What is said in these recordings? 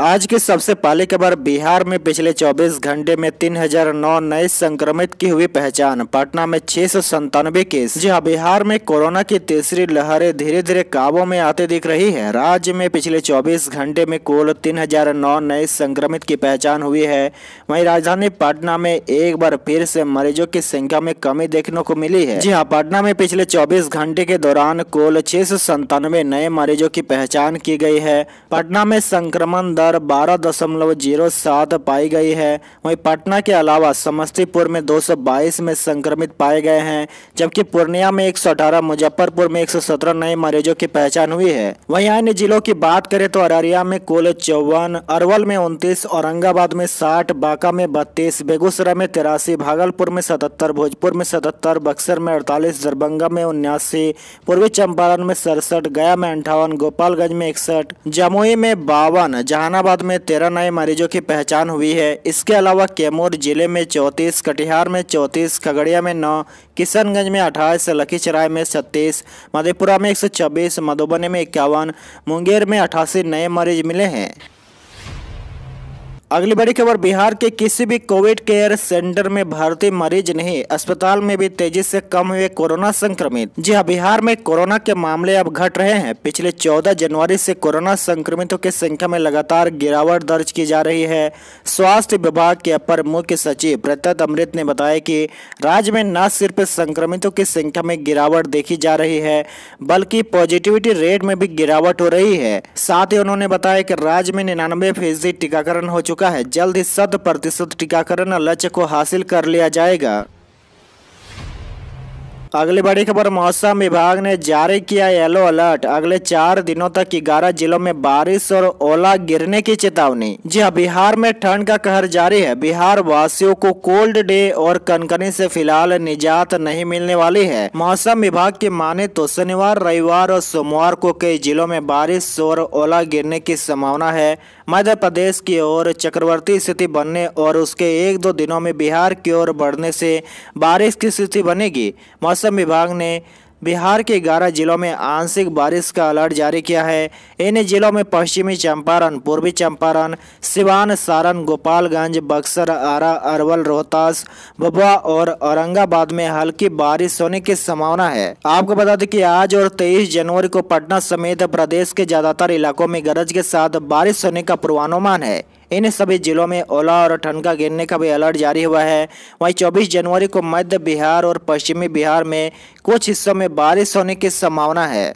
आज की सबसे पहली खबर बिहार में पिछले 24 घंटे में 3009 नए संक्रमित की हुई पहचान पटना में छह सौ संतानवे केस जी हाँ बिहार में कोरोना की तीसरी लहरें धीरे धीरे काबू में आते दिख रही है राज्य में पिछले 24 घंटे में कुल 3009 नए संक्रमित की पहचान हुई है वहीं राजधानी पटना में एक बार फिर से मरीजों की संख्या में कमी देखने को मिली है जी हाँ पटना में पिछले चौबीस घंटे के दौरान कुल छह नए मरीजों की पहचान की गई है पटना में संक्रमण दर बारह दशमलव जीरो सात पाई गई है वहीं पटना के अलावा समस्तीपुर में 222 में संक्रमित पाए गए हैं जबकि पूर्णिया में अठारह मुजफ्फरपुर में सत्रह नए मरीजों की पहचान हुई है वहीं अन्य जिलों की बात करें तो अररिया में कुल चौवन अरवल में उनतीस औरंगाबाद में साठ बांका में बत्तीस बेगूसराय में तिरासी भागलपुर में सतहत्तर भोजपुर में सतहत्तर बक्सर में अड़तालीस दरभंगा में उन्यासी पूर्वी चंपारण में सड़सठ गया में अंठावन गोपालगंज में इकसठ जमुई में बावन जहां जहानाबाद में तेरह नए मरीजों की पहचान हुई है इसके अलावा कैमूर जिले में चौंतीस कटिहार में चौंतीस खगड़िया में नौ किशनगंज में अट्ठाईस लखीसराय में छत्तीस मधेपुरा में एक मधुबनी में इक्यावन मुंगेर में अठासी नए मरीज मिले हैं अगली बड़ी खबर बिहार के किसी भी कोविड केयर सेंटर में भारतीय मरीज नहीं अस्पताल में भी तेजी से कम हुए कोरोना संक्रमित जी हाँ बिहार में कोरोना के मामले अब घट रहे हैं पिछले 14 जनवरी से कोरोना संक्रमितों की संख्या में लगातार गिरावट दर्ज की जा रही है स्वास्थ्य विभाग के अपर मुख्य सचिव प्रत्यत अमृत ने बताया की राज्य में न सिर्फ संक्रमितों की संख्या में गिरावट देखी जा रही है बल्कि पॉजिटिविटी रेट में भी गिरावट हो रही है साथ ही उन्होंने बताया की राज्य में निन्यानवे फीसदी टीकाकरण हो चुका चुका है जल्द ही शत प्रतिशत टीकाकरण लक्ष्य को हासिल कर लिया जाएगा अगली बड़ी खबर मौसम विभाग ने जारी किया येलो अलर्ट अगले चार दिनों तक ग्यारह जिलों में बारिश और ओला गिरने की चेतावनी जी हाँ बिहार में ठंड का कहर जारी है बिहार वासियों को कोल्ड डे और कनकनी से फिलहाल निजात नहीं मिलने वाली है मौसम विभाग की माने तो शनिवार रविवार और सोमवार को कई जिलों में बारिश और ओला गिरने की संभावना है मध्य प्रदेश की ओर चक्रवर्ती स्थिति बनने और उसके एक दो दिनों में बिहार की ओर बढ़ने से बारिश की स्थिति बनेगी मौसम मौसम विभाग ने बिहार के ग्यारह जिलों में आंशिक बारिश का अलर्ट जारी किया है इन जिलों में पश्चिमी चंपारण पूर्वी चंपारण सिवान सारण गोपालगंज बक्सर आरा अरवल रोहतास बबुआ और औरंगाबाद में हल्की बारिश होने की संभावना है आपको बता दें कि आज और 23 जनवरी को पटना समेत प्रदेश के ज्यादातर इलाकों में गरज के साथ बारिश होने का पूर्वानुमान है इन सभी जिलों में ओला और ठनका गिरने का भी अलर्ट जारी हुआ है वहीं चौबीस जनवरी को मध्य बिहार और पश्चिमी बिहार में कुछ हिस्सों में बारिश होने की संभावना है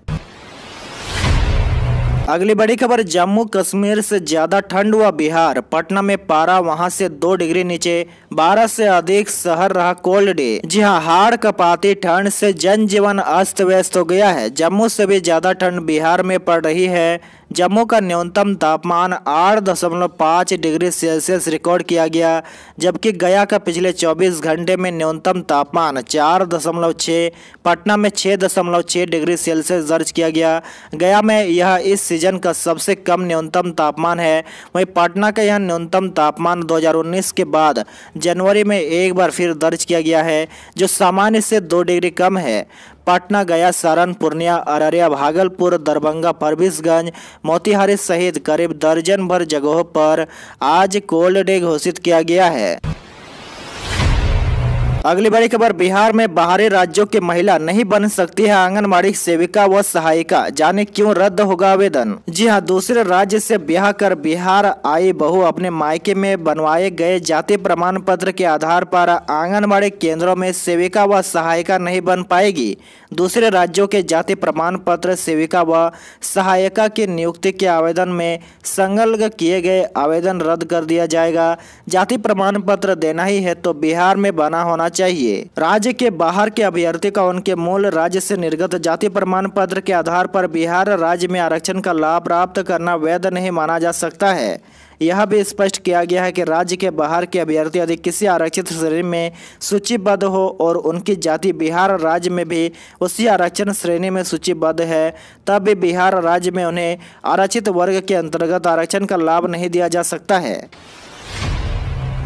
अगली बड़ी खबर जम्मू कश्मीर से ज़्यादा ठंड हुआ बिहार पटना में पारा वहां से दो डिग्री नीचे बारह से अधिक शहर रहा कोल्ड डे जी हाँ हाड़ कपाती ठंड से जनजीवन अस्त व्यस्त हो गया है जम्मू से भी ज़्यादा ठंड बिहार में पड़ रही है जम्मू का न्यूनतम तापमान आठ दशमलव पाँच डिग्री सेल्सियस रिकॉर्ड किया गया जबकि गया का पिछले 24 घंटे में न्यूनतम तापमान चार दशमलव छः पटना में छः दशमलव छः डिग्री सेल्सियस दर्ज किया गया गया में यह इस सीजन का सबसे कम न्यूनतम तापमान है वहीं पटना का यह न्यूनतम तापमान 2019 के बाद जनवरी में एक बार फिर दर्ज किया गया है जो सामान्य से दो डिग्री कम है पटना गया सारण पूर्णिया अररिया भागलपुर दरभंगा फरबिसगंज मोतिहारी सहित करीब दर्जन भर जगहों पर आज कोल्ड डे घोषित किया गया है अगली बड़ी खबर बिहार में बाहरी राज्यों की महिला नहीं बन सकती है आंगनबाड़ी सेविका व सहायिका जाने क्यों रद्द होगा आवेदन जी हाँ दूसरे राज्य से ब्याह कर बिहार आई बहू अपने मायके में बनवाए गए जाति प्रमाण पत्र के आधार पर आंगनबाड़ी केंद्रों में सेविका व सहायिका नहीं बन पाएगी दूसरे राज्यों के जाति प्रमाण पत्र सेविका व सहायिका की नियुक्ति के आवेदन में संलग्न किए गए आवेदन रद्द कर दिया जाएगा जाति प्रमाण पत्र देना ही है तो बिहार में बना होना चाहिए राज्य के बाहर के अभ्यर्थी का उनके मूल राज्य से निर्गत जाति प्रमाण पत्र के आधार पर बिहार राज्य में आरक्षण का लाभ प्राप्त करना वैध नहीं माना जा सकता है यह भी स्पष्ट किया गया है कि राज्य के बाहर के अभ्यर्थी यदि किसी आरक्षित श्रेणी में सूचीबद्ध हो और उनकी जाति बिहार राज्य में भी उसी आरक्षण श्रेणी में सूचीबद्ध है तब भी बिहार राज्य में उन्हें आरक्षित वर्ग के अंतर्गत आरक्षण का लाभ नहीं दिया जा सकता है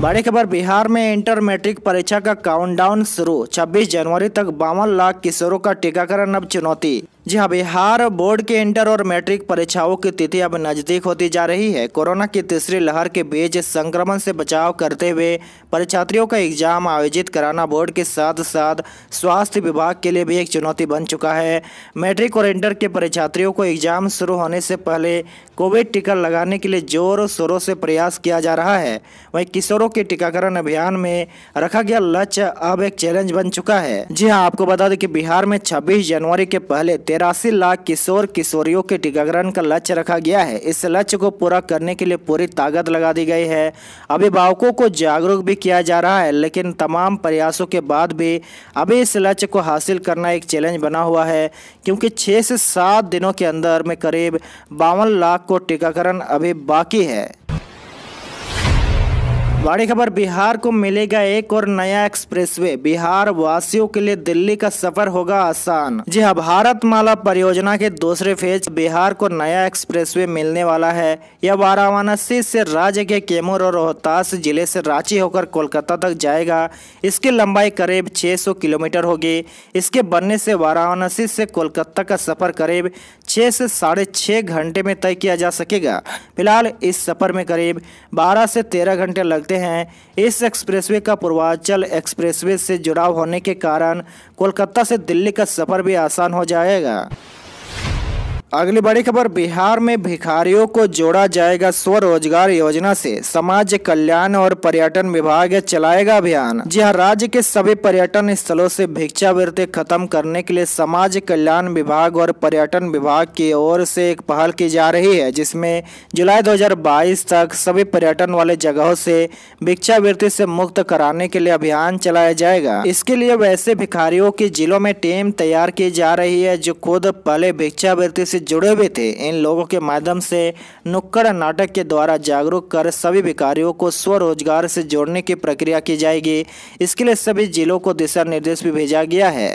बड़ी खबर बिहार में इंटर मैट्रिक परीक्षा का काउंटडाउन शुरू 26 जनवरी तक बावन लाख किशोरों का टीकाकरण अब चुनौती जी हाँ बिहार बोर्ड के इंटर और मैट्रिक परीक्षाओं की तिथि अब नज़दीक होती जा रही है कोरोना की तीसरी लहर के बीच संक्रमण से बचाव करते हुए परीक्षार्थियों का एग्जाम आयोजित कराना बोर्ड के साथ साथ स्वास्थ्य विभाग के लिए भी एक चुनौती बन चुका है मैट्रिक और इंटर के परीक्षार्थियों को एग्जाम शुरू होने से पहले कोविड टीका लगाने के लिए जोर शोरों से प्रयास किया जा रहा है वहीं किशोरों के टीकाकरण अभियान में रखा गया लक्ष्य अब एक चैलेंज बन चुका है जी हाँ आपको बता दें कि बिहार में छब्बीस जनवरी के पहले तिरासी लाख किशोर किशोरियों के टीकाकरण का लक्ष्य रखा गया है इस लक्ष्य को पूरा करने के लिए पूरी ताकत लगा दी गई है अभिभावकों को जागरूक भी किया जा रहा है लेकिन तमाम प्रयासों के बाद भी अभी इस लक्ष्य को हासिल करना एक चैलेंज बना हुआ है क्योंकि छः से सात दिनों के अंदर में करीब बावन लाख को टीकाकरण अभी बाकी है बड़ी खबर बिहार को मिलेगा एक और नया एक्सप्रेसवे बिहार वासियों के लिए दिल्ली का सफर होगा आसान जी हाँ भारत माला परियोजना के दूसरे फेज बिहार को नया एक्सप्रेसवे मिलने वाला है यह वाराणसी से राज्य के कैमूर और रोहतास जिले से रांची होकर कोलकाता तक जाएगा इसकी लंबाई करीब 600 किलोमीटर होगी इसके बनने से वाराणसी से कोलकाता का सफर करीब छः से साढ़े छः घंटे में तय किया जा सकेगा फिलहाल इस सफर में करीब बारह से तेरह घंटे लग कहते हैं इस एक्सप्रेसवे का पूर्वांचल एक्सप्रेसवे से जुड़ाव होने के कारण कोलकाता से दिल्ली का सफ़र भी आसान हो जाएगा अगली बड़ी खबर बिहार में भिखारियों को जोड़ा जाएगा स्वरोजगार योजना से समाज कल्याण और पर्यटन विभाग चलाएगा अभियान जी हाँ राज्य के सभी पर्यटन स्थलों से भिक्षावृत्ति खत्म करने के लिए समाज कल्याण विभाग और पर्यटन विभाग की ओर से एक पहल की जा रही है जिसमें जुलाई 2022 तक सभी पर्यटन वाले जगहों से भिक्षावृत्ति से मुक्त कराने के लिए अभियान चलाया जाएगा इसके लिए वैसे भिखारियों की जिलों में टीम तैयार की जा रही है जो खुद पहले भिक्षावृत्ति से जुड़े हुए थे इन लोगों के माध्यम से नुक्कड़ नाटक के द्वारा जागरूक कर सभी भिखारियों को स्वरोजगार से जोड़ने की प्रक्रिया की जाएगी इसके लिए सभी जिलों को दिशा निर्देश भी भेजा गया है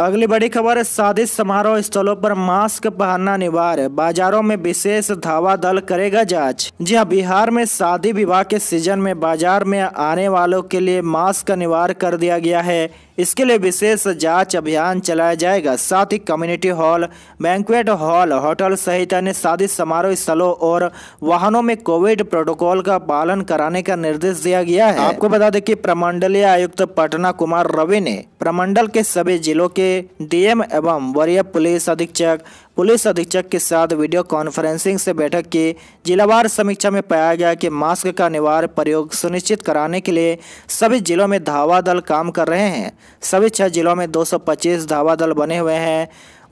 अगली बड़ी खबर शादी समारोह स्थलों पर मास्क पहनना अनिवार्य बाजारों में विशेष धावा दल करेगा जांच जी हाँ बिहार में शादी विवाह के सीजन में बाजार में आने वालों के लिए मास्क अनिवार्य कर दिया गया है इसके लिए विशेष जांच अभियान चलाया जाएगा साथ ही community hall banquet hall hotel सहित अन्य शादी समारोह स्थलों और वाहनों में कोविड प्रोटोकॉल का पालन कराने का निर्देश दिया गया है आपको बता दें कि प्रमंडलीय आयुक्त पटना कुमार रवि ने प्रमंडल के सभी जिलों के डीएम एवं वरीय पुलिस अधीक्षक पुलिस अधीक्षक के साथ वीडियो कॉन्फ्रेंसिंग से बैठक की जिलावार समीक्षा में पाया गया कि मास्क का अनिवार्य प्रयोग सुनिश्चित कराने के लिए सभी जिलों में धावा दल काम कर रहे हैं सभी छह जिलों में 225 धावा दल बने हुए हैं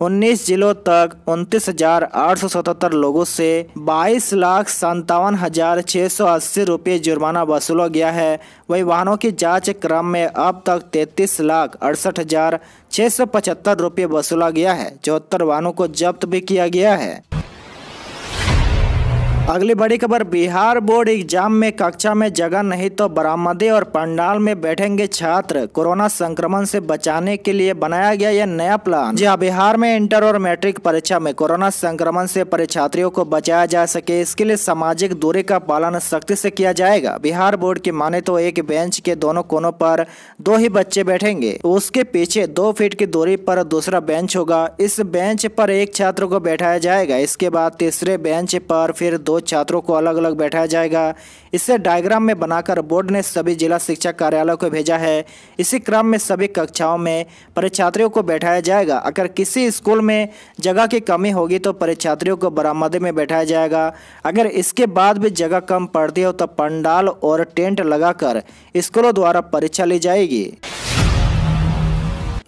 19 जिलों तक उनतीस हजार आठ सौ सतहत्तर लोगों से बाईस लाख संतावन हजार छः सौ अस्सी रुपये जुर्माना वसूला गया है वही वाहनों की जांच क्रम में अब तक तैतीस लाख अड़सठ हजार छः सौ पचहत्तर रुपये वसूला गया है चौहत्तर वाहनों को जब्त भी किया गया है अगली बड़ी खबर बिहार बोर्ड एग्जाम में कक्षा में जगह नहीं तो बरामदे और पंडाल में बैठेंगे छात्र कोरोना संक्रमण से बचाने के लिए बनाया गया यह नया प्लान जी हाँ, बिहार में इंटर और मैट्रिक परीक्षा में कोरोना संक्रमण से परीक्षार्थियों को बचाया जा सके इसके लिए सामाजिक दूरी का पालन सख्ती से किया जाएगा बिहार बोर्ड की माने तो एक बेंच के दोनों कोनों पर दो ही बच्चे बैठेंगे उसके पीछे दो फीट की दूरी पर दूसरा बेंच होगा इस बेंच पर एक छात्र को बैठाया जाएगा इसके बाद तीसरे बेंच पर फिर दो दो छात्रों को अलग अलग बैठाया जाएगा इसे डायग्राम में बनाकर बोर्ड ने सभी जिला शिक्षा कार्यालय को भेजा है इसी क्रम में सभी कक्षाओं में परीक्षार्थियों को बैठाया जाएगा अगर किसी स्कूल में जगह की कमी होगी तो परीक्षार्थियों को बरामदे में बैठाया जाएगा अगर इसके बाद भी जगह कम पड़ती हो तो पंडाल और टेंट लगाकर स्कूलों द्वारा परीक्षा ली जाएगी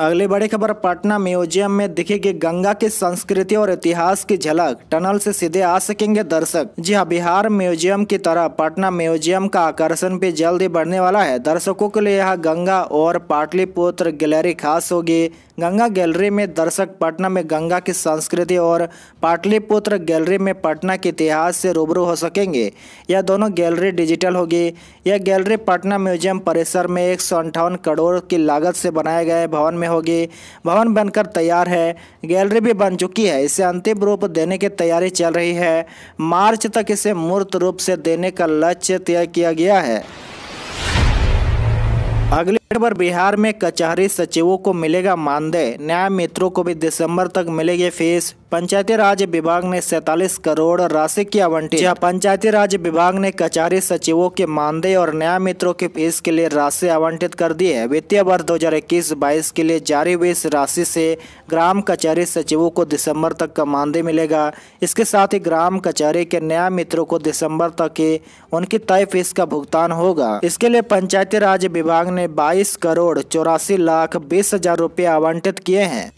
अगली बड़ी खबर पटना म्यूजियम में दिखेगी गंगा की संस्कृति और इतिहास की झलक टनल से सीधे आ सकेंगे दर्शक जी हाँ बिहार म्यूजियम की तरह पटना म्यूजियम का आकर्षण भी जल्द ही बढ़ने वाला है दर्शकों के लिए यहाँ गंगा और पाटलिपुत्र गैलरी खास होगी गंगा गैलरी में दर्शक पटना में गंगा की संस्कृति और पाटलिपुत्र गैलरी में पटना के इतिहास से रूबरू हो सकेंगे यह दोनों गैलरी डिजिटल होगी यह गैलरी पटना म्यूजियम परिसर में एक करोड़ की लागत से बनाए गए भवन में में होगी भवन बनकर तैयार है गैलरी भी बन चुकी है इसे अंतिम रूप देने की तैयारी चल रही है मार्च तक इसे मूर्त रूप से देने का लक्ष्य तय किया गया है अगले पर बिहार में कचहरी सचिवों को मिलेगा मानदेय न्याय मित्रों को भी दिसंबर तक मिलेगी फीस पंचायती राज विभाग ने सैतालीस करोड़ राशि की आवंटित पंचायती राज विभाग ने कचहरी सचिवों के मानदेय और न्याय मित्रों की फीस के लिए राशि आवंटित कर दी है वित्तीय वर्ष 2021-22 के लिए जारी हुई इस राशि से ग्राम कचहरी सचिवों को दिसंबर तक का मानदेय मिलेगा इसके साथ ही ग्राम कचहरी के न्याय मित्रों को दिसंबर तक उनकी तय फीस का भुगतान होगा इसके लिए पंचायती राज विभाग ने बाईस बाईस करोड़ चौरासी लाख बीस हजार रुपए आवंटित किए हैं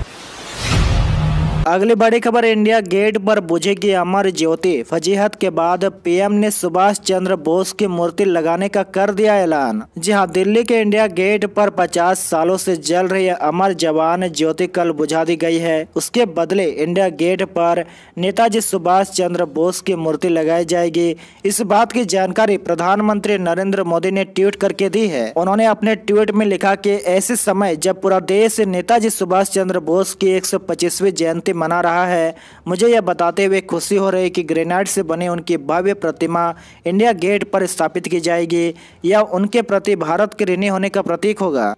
अगली बड़ी खबर इंडिया गेट पर बुझेगी अमर ज्योति फजीहत के बाद पीएम ने सुभाष चंद्र बोस की मूर्ति लगाने का कर दिया ऐलान जी हाँ दिल्ली के इंडिया गेट पर 50 सालों से जल रही अमर जवान ज्योति कल बुझा दी गई है उसके बदले इंडिया गेट पर नेताजी सुभाष चंद्र बोस की मूर्ति लगाई जाएगी इस बात की जानकारी प्रधानमंत्री नरेंद्र मोदी ने ट्वीट करके दी है उन्होंने अपने ट्वीट में लिखा की ऐसे समय जब पूरा देश नेताजी सुभाष चंद्र बोस की एक जयंती मना रहा है मुझे यह बताते हुए खुशी हो रही कि ग्रेनाइट से बने उनकी भव्य प्रतिमा इंडिया गेट पर स्थापित की जाएगी यह उनके प्रति भारत के ऋणी होने का प्रतीक होगा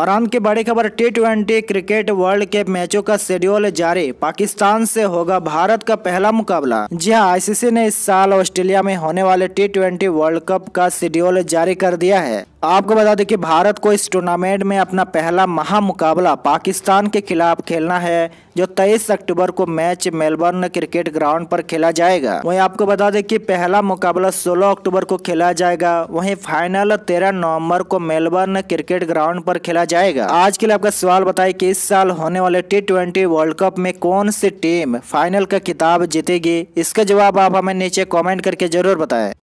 और अंत की बड़ी खबर T twenty cricket world cup मैचों का शेड्यूल जारी पाकिस्तान से होगा भारत का पहला मुकाबला जी हाँ आईसीसी ने इस साल ऑस्ट्रेलिया में होने वाले टी ट्वेंटी वर्ल्ड कप का शेड्यूल जारी कर दिया है आपको बता दें कि भारत को इस टूर्नामेंट में अपना पहला महामुकाबला पाकिस्तान के खिलाफ खेलना है जो 23 अक्टूबर को मैच मेलबर्न क्रिकेट ग्राउंड पर खेला जाएगा वहीं आपको बता दें कि पहला मुकाबला 16 अक्टूबर को खेला जाएगा वहीं फाइनल 13 नवंबर को मेलबर्न क्रिकेट ग्राउंड पर खेला जाएगा आज के लिए आपका सवाल बताए की इस साल होने वाले टी वर्ल्ड कप में कौन सी टीम फाइनल का खिताब जीतेगी इसका जवाब आप हमें नीचे कॉमेंट करके जरूर बताए